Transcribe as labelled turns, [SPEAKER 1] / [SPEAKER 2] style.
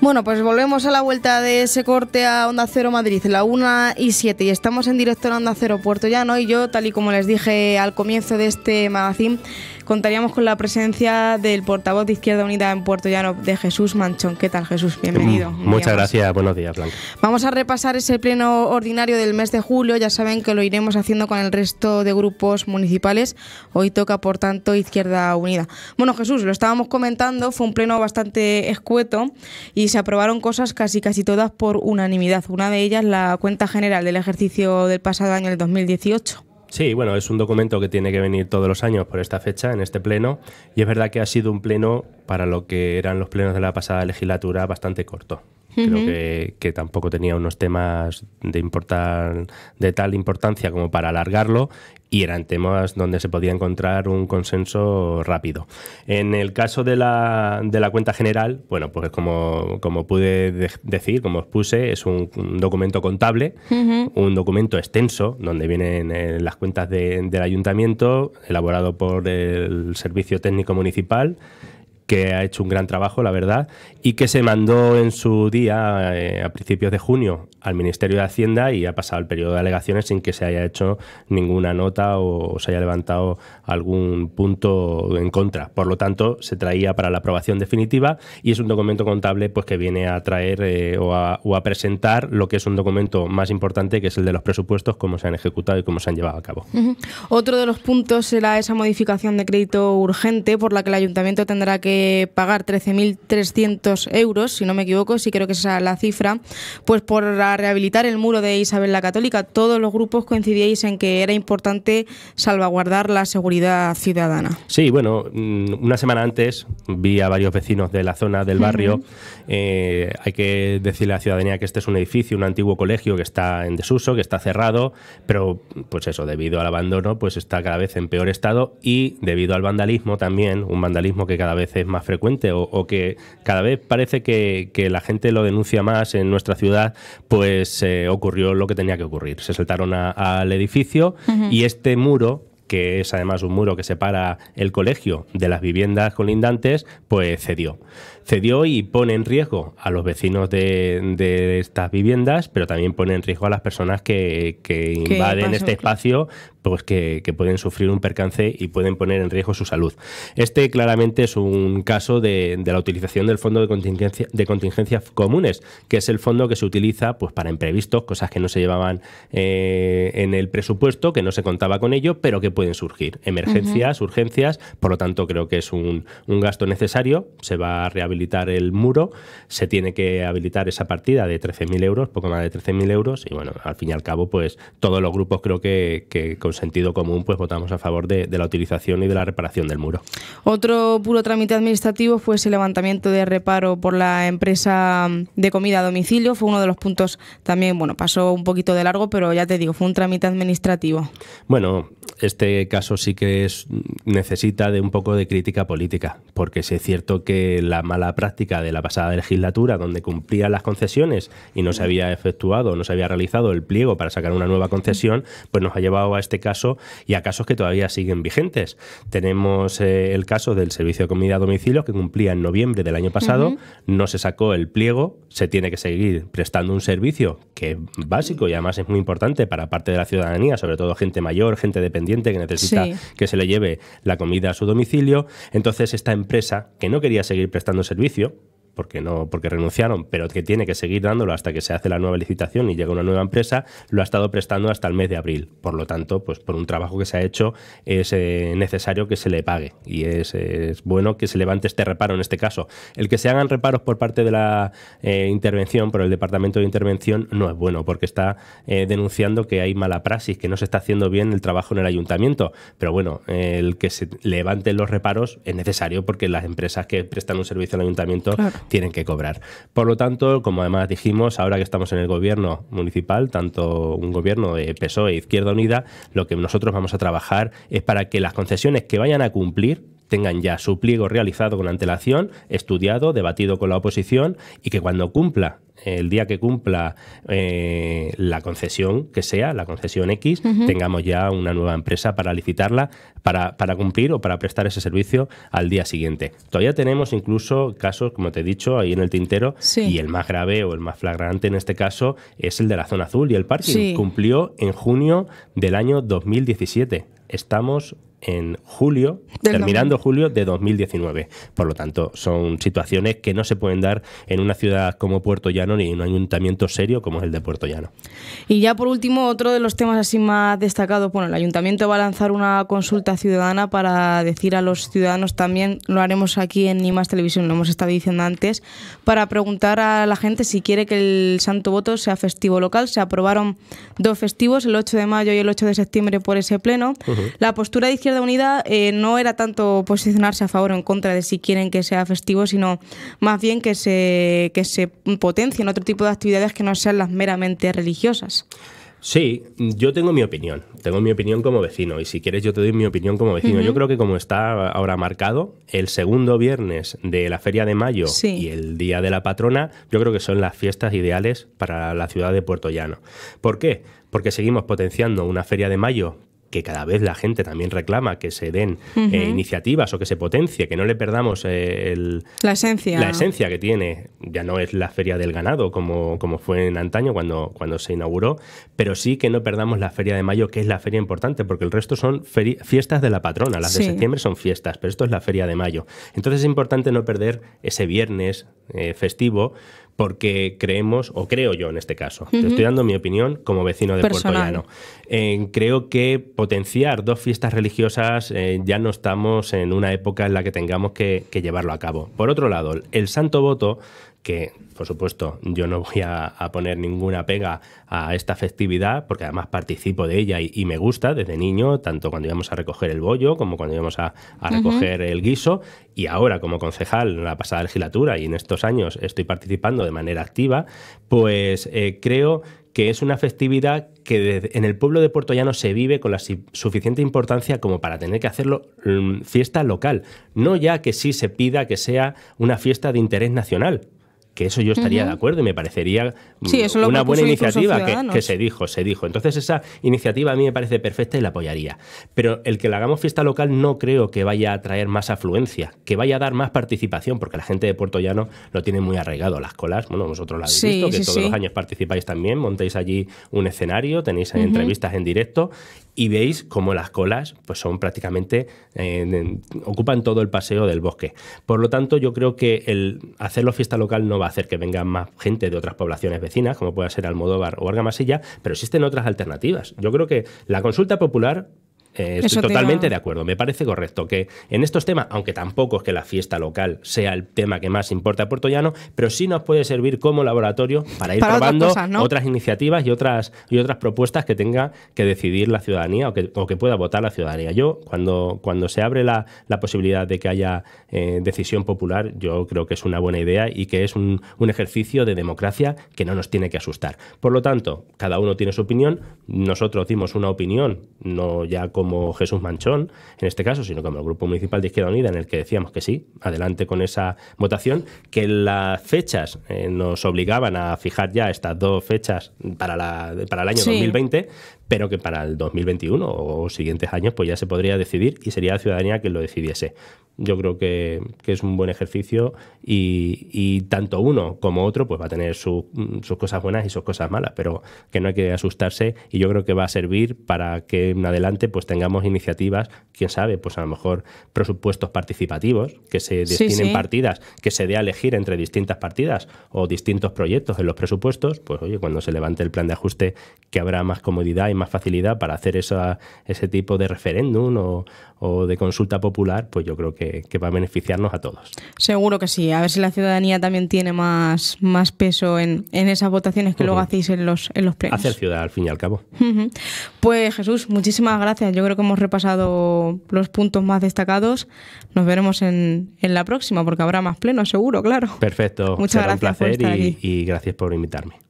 [SPEAKER 1] Bueno, pues volvemos a la vuelta de ese corte a Onda Cero Madrid, la 1 y 7, y estamos en directo en Onda Cero Puerto Llano. Y yo, tal y como les dije al comienzo de este magazine, Contaríamos con la presencia del portavoz de Izquierda Unida en Puerto Llano de Jesús Manchón. ¿Qué tal, Jesús? Mm, Bienvenido. muchas
[SPEAKER 2] gracias, buenos días, Blanca.
[SPEAKER 1] Vamos a repasar ese pleno ordinario del mes de julio. Ya saben que lo iremos haciendo con el resto de grupos municipales. Hoy toca, por tanto, Izquierda Unida. Bueno, Jesús, lo estábamos comentando, fue un pleno bastante escueto y se aprobaron cosas casi casi todas por unanimidad. Una de ellas, la cuenta general del ejercicio del pasado año, el 2018.
[SPEAKER 2] Sí, bueno, es un documento que tiene que venir todos los años por esta fecha, en este pleno, y es verdad que ha sido un pleno para lo que eran los plenos de la pasada legislatura bastante corto. Creo que, tampoco tenía unos temas de, importar de tal importancia como para alargarlo y eran temas donde se podía encontrar un consenso rápido. En el caso de la, de la cuenta general, bueno, pues como, pude decir, como os puse, es un, documento contable, un documento extenso, donde vienen eh, las cuentas del ayuntamiento, elaborado por el Servicio Técnico Municipal que ha hecho un gran trabajo, la verdad, y que se mandó en su día, eh, a principios de junio, al Ministerio de Hacienda y ha pasado el periodo de alegaciones sin que se haya hecho ninguna nota o, se haya levantado algún punto en contra. Por lo tanto, se traía para la aprobación definitiva y es un documento contable pues, que viene a traer eh, o, a, presentar lo que es un documento más importante, que es el de los presupuestos, cómo se han ejecutado y cómo se han llevado a cabo.
[SPEAKER 1] Otro de los puntos será esa modificación de crédito urgente por la que el ayuntamiento tendrá que pagar 13.300 euros, si no me equivoco, si creo que esa es la cifra, pues por rehabilitar el muro de Isabel la Católica. Todos los grupos coincidíais en que era importante salvaguardar la seguridad ciudadana.
[SPEAKER 2] Sí, bueno, mm, una semana antes vi a varios vecinos de la zona del barrio. Eh, hay que decirle a la ciudadanía que este es un edificio, un antiguo colegio que está en desuso, que está cerrado, pero pues eso, debido al abandono, pues está cada vez en peor estado y debido al vandalismo también, un vandalismo que cada vez es más frecuente o, que cada vez parece que, la gente lo denuncia más en nuestra ciudad, pues eh, ocurrió lo que tenía que ocurrir. Se saltaron al edificio y este muro que es además un muro que separa el colegio de las viviendas colindantes, pues cedió. Cedió y pone en riesgo a los vecinos de, estas viviendas, pero también pone en riesgo a las personas que, que invaden este espacio pues que, pueden sufrir un percance y pueden poner en riesgo su salud. Este claramente es un caso de, la utilización del fondo de, contingencia, de contingencias comunes, que es el fondo que se utiliza pues, para imprevistos, cosas que no se llevaban eh, en el presupuesto, que no se contaba con ello, pero que pueden surgir. Emergencias, urgencias, por lo tanto creo que es un, gasto necesario. Se va a rehabilitar el muro, se tiene que habilitar esa partida de 13.000 euros, poco más de 13.000 euros, y bueno, al fin y al cabo, pues todos los grupos creo que, que sentido común, pues votamos a favor de, la utilización y de la reparación del muro.
[SPEAKER 1] Otro puro trámite administrativo fue ese levantamiento de reparo por la empresa de comida a domicilio. Fue uno de los puntos también, bueno, pasó un poquito de largo, pero ya te digo, fue un trámite administrativo.
[SPEAKER 2] Bueno, este caso sí que es, necesita de un poco de crítica política, porque si es cierto que la mala práctica de la pasada legislatura, donde cumplían las concesiones y no se había efectuado, no se había realizado el pliego para sacar una nueva concesión, pues nos ha llevado a este este caso y a casos que todavía siguen vigentes. Tenemos eh, el caso del servicio de comida a domicilio que cumplía en noviembre del año pasado, no se sacó el pliego, se tiene que seguir prestando un servicio que es básico y además es muy importante para parte de la ciudadanía, sobre todo gente mayor, gente dependiente que necesita que se le lleve la comida a su domicilio. Entonces esta empresa que no quería seguir prestando servicio, porque no, porque renunciaron, pero que tiene que seguir dándolo hasta que se hace la nueva licitación y llega una nueva empresa, lo ha estado prestando hasta el mes de abril. Por lo tanto, pues por un trabajo que se ha hecho es eh, necesario que se le pague y es, bueno que se levante este reparo en este caso. El que se hagan reparos por parte de la eh, intervención, por el departamento de intervención, no es bueno porque está eh, denunciando que hay mala praxis, que no se está haciendo bien el trabajo en el ayuntamiento. Pero bueno, el que se levanten los reparos es necesario porque las empresas que prestan un servicio al ayuntamiento tienen que cobrar. Por lo tanto, como además dijimos, ahora que estamos en el gobierno municipal, tanto un gobierno de PSOE e Izquierda Unida, lo que nosotros vamos a trabajar es para que las concesiones que vayan a cumplir tengan ya su pliego realizado con antelación, estudiado, debatido con la oposición y que cuando cumpla el día que cumpla eh, la concesión que sea, la concesión X, tengamos ya una nueva empresa para licitarla, para, para, cumplir o para prestar ese servicio al día siguiente. Todavía tenemos incluso casos, como te he dicho, ahí en el tintero, y el más grave o el más flagrante en este caso es el de la zona azul y el parking. Cumplió en junio del año 2017 estamos en julio, terminando julio de 2019. Por lo tanto, son situaciones que no se pueden dar en una ciudad como Puerto Llano ni en un ayuntamiento serio como es el de Puerto Llano.
[SPEAKER 1] Y ya por último, otro de los temas así más destacados, bueno, el ayuntamiento va a lanzar una consulta ciudadana para decir a los ciudadanos también, lo haremos aquí en Nimas Televisión, lo hemos estado diciendo antes, para preguntar a la gente si quiere que el Santo Voto sea festivo local. Se aprobaron dos festivos, el 8 de mayo y el 8 de septiembre por ese pleno. La postura dice de unidad eh, no era tanto posicionarse a favor o en contra de si quieren que sea festivo, sino más bien que se, potencien otro tipo de actividades que no sean las meramente religiosas.
[SPEAKER 2] Sí, yo tengo mi opinión. Tengo mi opinión como vecino. Y si quieres, yo te doy mi opinión como vecino. Yo creo que como está ahora marcado, el segundo viernes de la Feria de Mayo y el Día de la Patrona, yo creo que son las fiestas ideales para la ciudad de Puerto Llano. ¿Por qué? Porque seguimos potenciando una Feria de Mayo que cada vez la gente también reclama que se den eh, iniciativas o que se potencie, que no le perdamos eh,
[SPEAKER 1] la, esencia. la esencia
[SPEAKER 2] que tiene. Ya no es la feria del ganado como, como fue en antaño cuando, cuando se inauguró, pero sí que no perdamos la feria de mayo, que es la feria importante, porque el resto son fiestas de la patrona. Las de septiembre son fiestas, pero esto es la feria de mayo. Entonces es importante no perder ese viernes eh, festivo porque creemos, o creo yo en este caso, estoy dando mi opinión como vecino de Puerto Llano, creo que potenciar dos fiestas religiosas eh, ya no estamos en una época en la que tengamos que, llevarlo a cabo. Por otro lado, el santo voto que, por supuesto, yo no voy a, poner ninguna pega a esta festividad, porque además participo de ella y, me gusta desde niño, tanto cuando íbamos a recoger el bollo como cuando íbamos a, recoger el guiso. Y ahora, como concejal en la pasada legislatura y en estos años estoy participando de manera activa, pues eh, creo creo que es una festividad que en el pueblo de Puerto Llano se vive con la suficiente importancia como para tener que hacerlo mm, fiesta local, no ya que sí se pida que sea una fiesta de interés nacional, que eso yo estaría de acuerdo y me parecería mm, una buena iniciativa que, se dijo, se dijo. Entonces esa iniciativa a mí me parece perfecta y la apoyaría. Pero el que la hagamos fiesta local no creo que vaya a traer más afluencia, que vaya a dar más participación, porque la gente de Puerto Llano lo tiene muy arraigado, las colas, bueno, vosotros lo habéis visto, que todos los años participáis también, montáis allí un escenario, tenéis entrevistas en directo y veis cómo las colas pues son prácticamente eh, ocupan todo el paseo del bosque. Por lo tanto, yo creo que el hacerlo fiesta local no va a hacer que venga más gente de otras poblaciones vecinas, como pueda ser Almodóvar o Argamasilla, pero existen otras alternativas. Yo creo que la consulta popular eh, estoy totalmente de acuerdo, me parece correcto que en estos temas, aunque tampoco es que la fiesta local sea el tema que más importa a Puerto Llano, pero sí nos puede servir como laboratorio para ir probando otras, iniciativas y otras, y otras propuestas que tenga que decidir la ciudadanía o que, pueda votar la ciudadanía. Yo, cuando, cuando se abre la, posibilidad de que haya eh, decisión popular, yo creo que es una buena idea y que es un, un ejercicio de democracia que no nos tiene que asustar. Por lo tanto, cada uno tiene su opinión, nosotros dimos una opinión, no ya como Jesús Manchón, en este caso, sino como el Grupo Municipal de Izquierda Unida, en el que decíamos que sí, adelante con esa votación, que las fechas eh, nos obligaban a fijar ya estas dos fechas para, la, para el año 2020, pero que para el 2021 o siguientes años pues ya se podría decidir y sería la ciudadanía quien lo decidiese. Yo creo que, es un buen ejercicio y, tanto uno como otro pues va a tener sus cosas buenas y sus cosas malas, pero que no hay que asustarse y yo creo que va a servir para que en adelante pues tengamos iniciativas, quién sabe, pues a lo mejor presupuestos participativos, que se destinen partidas, que se dé a elegir entre distintas partidas o distintos proyectos en los presupuestos, pues oye, cuando se levante el plan de ajuste que habrá más comodidad y más facilidad para hacer esa, ese tipo de referéndum o, de consulta popular, pues yo creo que, va a beneficiarnos a todos.
[SPEAKER 1] Seguro que sí. A ver si la ciudadanía también tiene más, más peso en, en esas votaciones que luego hacéis en los, en los plenos. Hacer
[SPEAKER 2] ciudad, al fin y al cabo.
[SPEAKER 1] Pues Jesús, muchísimas gracias. Yo creo que hemos repasado los puntos más destacados. Nos veremos en, en la próxima, porque habrá más pleno seguro, claro.
[SPEAKER 2] Perfecto. Muchas gracias. Un placer y gracias
[SPEAKER 1] por invitarme.